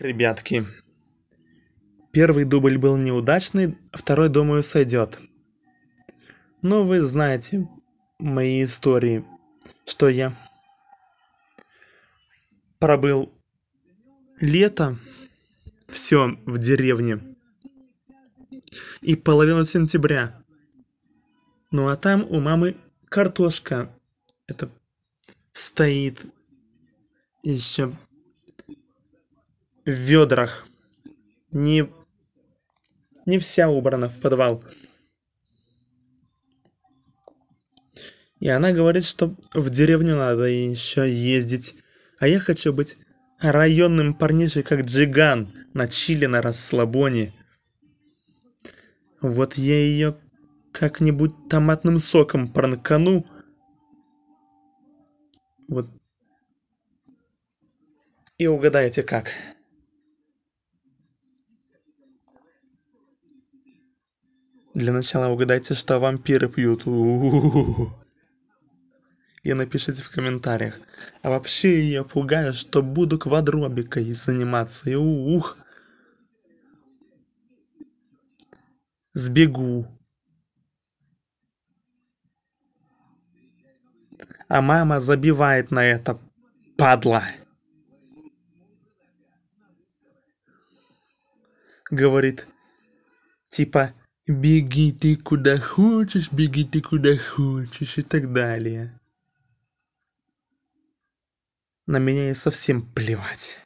ребятки. Первый дубль был неудачный, второй, думаю, сойдет. Но вы знаете мои истории, что я пробыл лето, все в деревне, и половину сентября. Ну а там у мамы картошка, это стоит еще в ведрах. Не, не вся убрана в подвал. И она говорит, что в деревню надо еще ездить. А я хочу быть районным парнишей, как Джиган, на чили на расслабоне. Вот я ее как-нибудь томатным соком пранкану. Вот. И угадайте как. Для начала угадайте, что вампиры пьют. У-у-у-у. И напишите в комментариях. А вообще я пугаю, что буду квадробикой заниматься. И ух. Сбегу. А мама забивает на это. Падла. Говорит, типа «беги ты куда хочешь, беги ты куда хочешь» и так далее. На меня и совсем плевать.